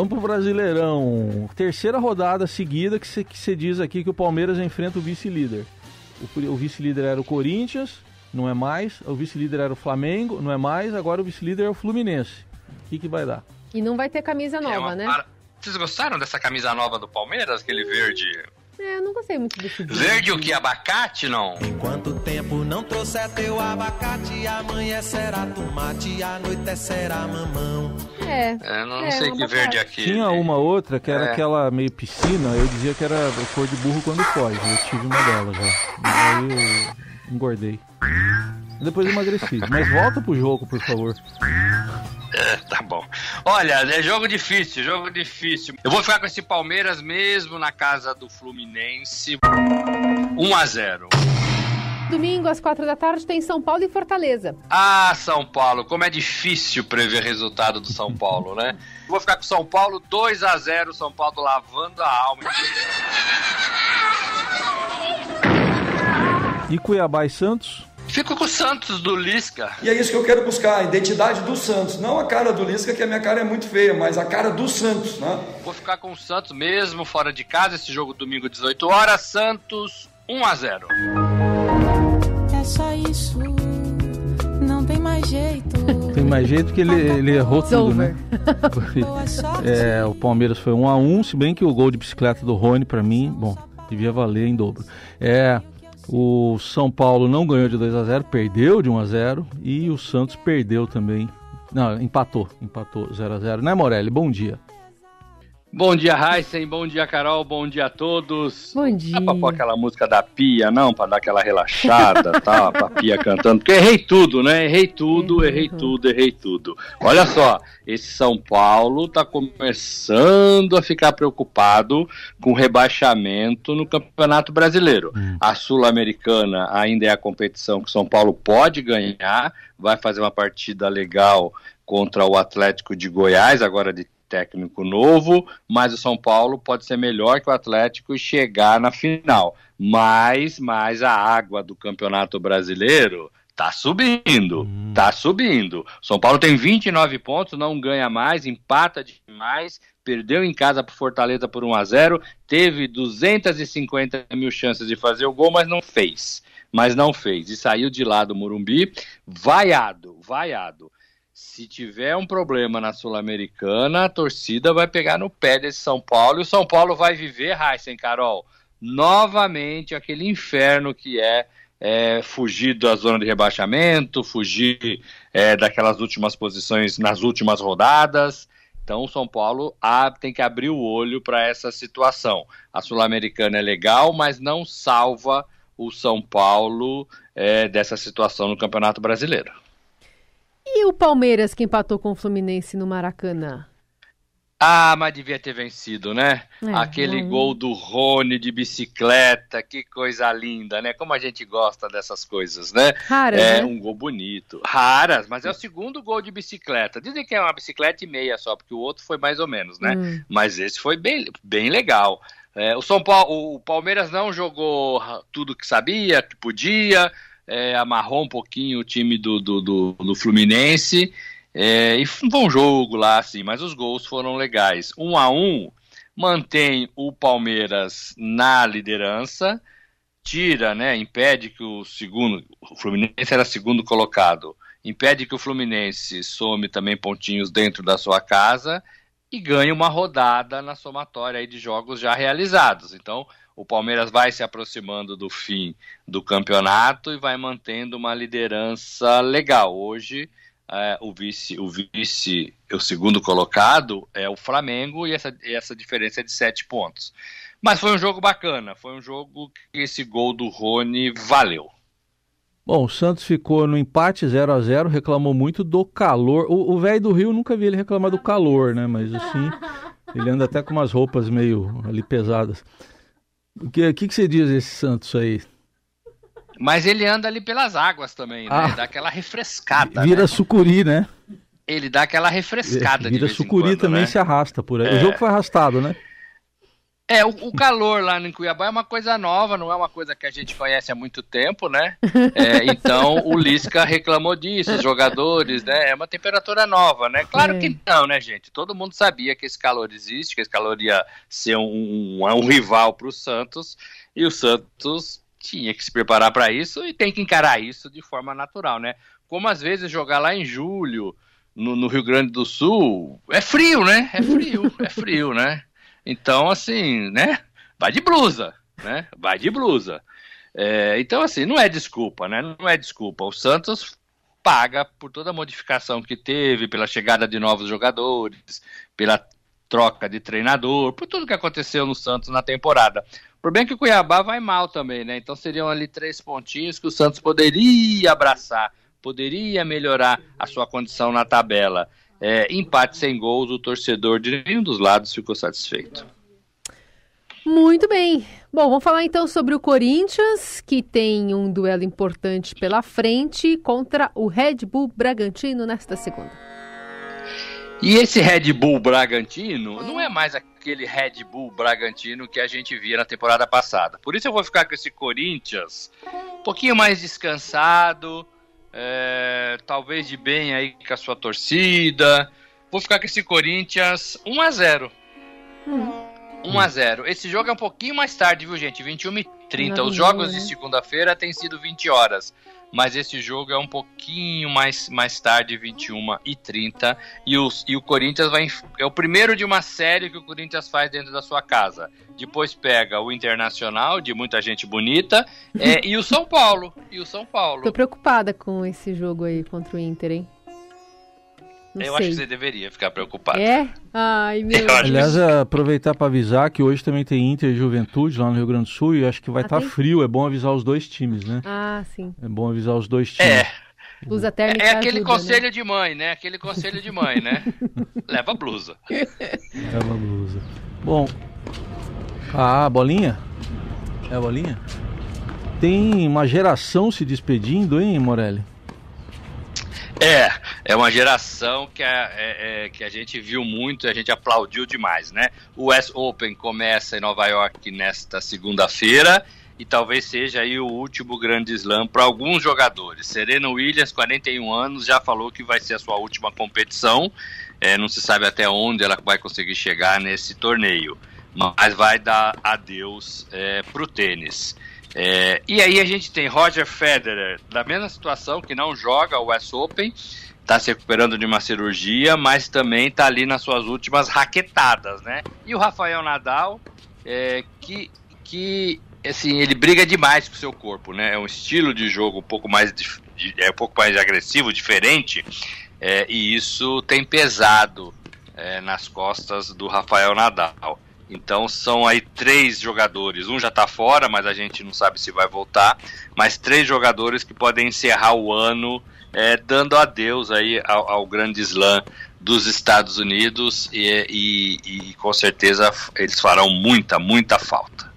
Vamos pro Brasileirão. Terceira rodada seguida que você diz aqui que o Palmeiras enfrenta o vice-líder. O, o vice-líder era o Corinthians, não é mais. O vice-líder era o Flamengo, não é mais. Agora o vice-líder é o Fluminense. O que, que vai dar? E não vai ter camisa é nova, é né? Para... Vocês gostaram dessa camisa nova do Palmeiras? Aquele verde. É, eu não gostei muito desse verde. Verde o que? Abacate, não? Enquanto tempo não trouxer teu abacate, amanhã será tomate, à noite é será mamão. É. é, é não, é, sei que verde aqui. Tinha né? uma outra que era é. aquela meio piscina, eu dizia que era cor de burro quando foge. Eu tive uma delas já. Aí eu engordei. Depois emagreci. Mas volta pro jogo, por favor. É, tá bom. Olha, é jogo difícil, jogo difícil. Eu vou ficar com esse Palmeiras mesmo na casa do Fluminense. 1 a 0. Domingo, às quatro da tarde, tem São Paulo e Fortaleza. Ah, São Paulo, como é difícil prever resultado do São Paulo, né? Vou ficar com São Paulo 2 a 0 São Paulo lavando a alma. E Cuiabá e Santos? Fico com o Santos do Lisca. E é isso que eu quero buscar, a identidade do Santos. Não a cara do Lisca, que a minha cara é muito feia, mas a cara do Santos, né? Vou ficar com o Santos mesmo, fora de casa, esse jogo domingo 18 horas, Santos 1 a 0. jeito. Tem mais jeito que ele, ele errou né? It's tudo, over. né? é, o Palmeiras foi 1 um a 1 um, se bem que o gol de bicicleta do Rony, para mim, bom, devia valer em dobro. É, o São Paulo não ganhou de 2 a 0 perdeu de 1 a 0 e o Santos perdeu também. Não, empatou, empatou 0 a 0 Né, Morelli? Bom dia. Bom dia, Heisen. Bom dia, Carol. Bom dia a todos. Bom dia. Dá pra pôr aquela música da Pia, não? Pra dar aquela relaxada, tá? Pra Pia cantando. Porque errei tudo, né? Errei tudo, errei tudo, errei tudo. Olha só, esse São Paulo tá começando a ficar preocupado com rebaixamento no Campeonato Brasileiro. Hum. A Sul-Americana ainda é a competição que São Paulo pode ganhar, vai fazer uma partida legal contra o Atlético de Goiás, agora de técnico novo, mas o São Paulo pode ser melhor que o Atlético e chegar na final. Mas, mas a água do Campeonato Brasileiro Tá subindo, hum. tá subindo. São Paulo tem 29 pontos, não ganha mais, empata demais, perdeu em casa para Fortaleza por 1 a 0, teve 250 mil chances de fazer o gol, mas não fez. Mas não fez e saiu de lá do Murumbi, vaiado, vaiado. Se tiver um problema na Sul-Americana, a torcida vai pegar no pé desse São Paulo e o São Paulo vai viver, Heisen, Carol, novamente aquele inferno que é, é fugir da zona de rebaixamento, fugir é, daquelas últimas posições nas últimas rodadas. Então, o São Paulo tem que abrir o olho para essa situação. A Sul-Americana é legal, mas não salva o São Paulo é, dessa situação no Campeonato Brasileiro. E o Palmeiras que empatou com o Fluminense no Maracanã? Ah, mas devia ter vencido, né? É, Aquele gol do Rony de bicicleta, que coisa linda, né? Como a gente gosta dessas coisas, né? Raras, é né? um gol bonito. Raras, mas é o segundo gol de bicicleta. Dizem que é uma bicicleta e meia só, porque o outro foi mais ou menos, né? Hum. Mas esse foi bem, bem legal. É, o São Paulo, o Palmeiras não jogou tudo que sabia, que podia, é, amarrou um pouquinho o time do, do, do, do Fluminense. É, e foi um bom jogo lá, assim, mas os gols foram legais. Um a um mantém o Palmeiras na liderança, tira, né, impede que o segundo, o Fluminense era segundo colocado, impede que o Fluminense some também pontinhos dentro da sua casa e ganhe uma rodada na somatória aí de jogos já realizados. Então, o Palmeiras vai se aproximando do fim do campeonato e vai mantendo uma liderança legal. Hoje, é, o vice, o vice, o segundo colocado é o Flamengo e essa, essa diferença é de sete pontos. Mas foi um jogo bacana, foi um jogo que esse gol do Rony valeu. Bom, o Santos ficou no empate 0 a 0 reclamou muito do calor. O velho do Rio nunca vi ele reclamar do calor, né? Mas assim, ele anda até com umas roupas meio ali pesadas. O que, que, que você diz desse Santos aí? Mas ele anda ali pelas águas também, né? Ah, dá aquela refrescada. Vira né? sucuri, né? Ele dá aquela é, refrescada. Vira de Vira sucuri quando, também né? se arrasta por aí. É... O jogo foi arrastado, né? É, o, o, calor lá em Cuiabá é uma coisa nova, não é uma coisa que a gente conhece há muito tempo, né? É, então o Lisca reclamou disso, os jogadores, né? É uma temperatura nova, né? Claro é. que não, né, gente? Todo mundo sabia que esse calor existe, que esse calor ia ser um, um, um rival para o Santos, e o Santos tinha que se preparar para isso e tem que encarar isso de forma natural, né? Como às vezes jogar lá em julho, no, no Rio Grande do Sul, é frio, né? É frio, é frio, né? Então, assim, né? Vai de blusa, né? Vai de blusa. É, então, assim, não é desculpa, né? Não é desculpa. O Santos paga por toda a modificação que teve, pela chegada de novos jogadores, pela troca de treinador, por tudo que aconteceu no Santos na temporada. O problema é que o Cuiabá vai mal também, né? Então seriam ali três pontinhos que o Santos poderia abraçar, poderia melhorar a sua condição na tabela é, empate sem gols, o torcedor de nenhum dos lados ficou satisfeito. Muito bem. Bom, vamos falar então sobre o Corinthians, que tem um duelo importante pela frente contra o Red Bull Bragantino nesta segunda. E esse Red Bull Bragantino não é mais aquele Red Bull Bragantino que a gente via na temporada passada. Por isso eu vou ficar com esse Corinthians um pouquinho mais descansado, é, talvez de bem aí com a sua torcida. Vou ficar com esse Corinthians 1 a 0 1 hum. a 0 Esse jogo é um pouquinho mais tarde, viu, gente? 21 e 30. Os jogos é. de segunda-feira têm sido 20 horas mas esse jogo é um pouquinho mais, mais tarde, 21 e 30. E, os, e o Corinthians vai. É o primeiro de uma série que o Corinthians faz dentro da sua casa. Depois pega o Internacional, de muita gente bonita, é, e o São Paulo. E o São Paulo. Tô preocupada com esse jogo aí contra o Inter, hein? Não eu sei. acho que você deveria ficar preocupado. É? Ai, meu Deus. Aliás, que... É aproveitar para avisar que hoje também tem Inter e Juventude lá no Rio Grande do Sul e acho que vai estar ah, tá frio. É bom avisar os dois times, né? Ah, sim. É bom avisar os dois times. É. Blusa térmica. É aquele ajuda, né? conselho né? de mãe, né? Aquele conselho de mãe, né? Leva blusa. Leva blusa. Bom. Ah, bolinha? É a bolinha? Tem uma geração se despedindo, hein, Morelli? É, é uma geração que a, é, é, que a gente viu muito e a gente aplaudiu demais, né? O US Open começa em Nova York nesta segunda-feira e talvez seja aí o último grande slam para alguns jogadores. Serena Williams, 41 anos, já falou que vai ser a sua última competição. É, não se sabe até onde ela vai conseguir chegar nesse torneio, mas vai dar adeus é, para o tênis. É, e aí a gente tem Roger Federer, da mesma situação, que não joga o US Open, tá se recuperando de uma cirurgia, mas também tá ali nas suas últimas raquetadas, né? E o Rafael Nadal, é, que, que assim, ele briga demais com o seu corpo, né? É um estilo de jogo um pouco mais, é um pouco mais agressivo, diferente, é, e isso tem pesado é, nas costas do Rafael Nadal. Então são aí três jogadores. Um já está fora, mas a gente não sabe se vai voltar. Mas três jogadores que podem encerrar o ano é, dando adeus aí ao, ao grande slam dos Estados Unidos e, e, e, com certeza eles farão muita, muita falta.